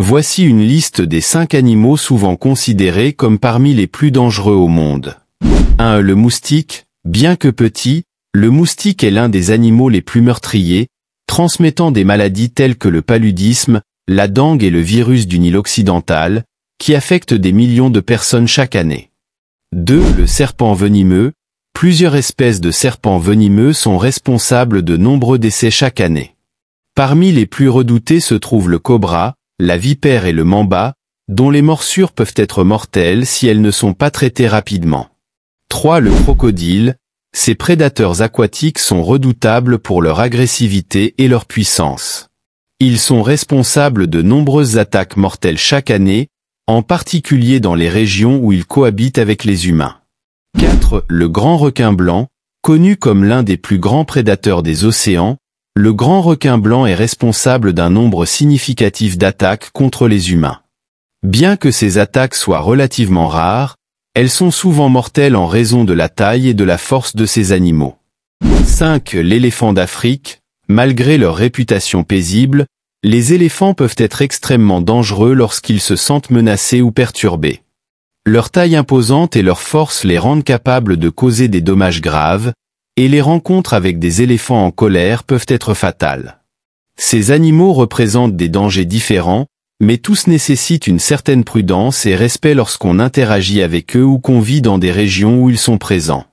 Voici une liste des cinq animaux souvent considérés comme parmi les plus dangereux au monde. 1. Le moustique. Bien que petit, le moustique est l'un des animaux les plus meurtriers, transmettant des maladies telles que le paludisme, la dengue et le virus du Nil occidental, qui affectent des millions de personnes chaque année. 2. Le serpent venimeux. Plusieurs espèces de serpents venimeux sont responsables de nombreux décès chaque année. Parmi les plus redoutés se trouve le cobra, la vipère et le mamba, dont les morsures peuvent être mortelles si elles ne sont pas traitées rapidement. 3. Le crocodile. Ces prédateurs aquatiques sont redoutables pour leur agressivité et leur puissance. Ils sont responsables de nombreuses attaques mortelles chaque année, en particulier dans les régions où ils cohabitent avec les humains. 4. Le grand requin blanc, connu comme l'un des plus grands prédateurs des océans, le grand requin blanc est responsable d'un nombre significatif d'attaques contre les humains. Bien que ces attaques soient relativement rares, elles sont souvent mortelles en raison de la taille et de la force de ces animaux. 5. L'éléphant d'Afrique Malgré leur réputation paisible, les éléphants peuvent être extrêmement dangereux lorsqu'ils se sentent menacés ou perturbés. Leur taille imposante et leur force les rendent capables de causer des dommages graves, et les rencontres avec des éléphants en colère peuvent être fatales. Ces animaux représentent des dangers différents, mais tous nécessitent une certaine prudence et respect lorsqu'on interagit avec eux ou qu'on vit dans des régions où ils sont présents.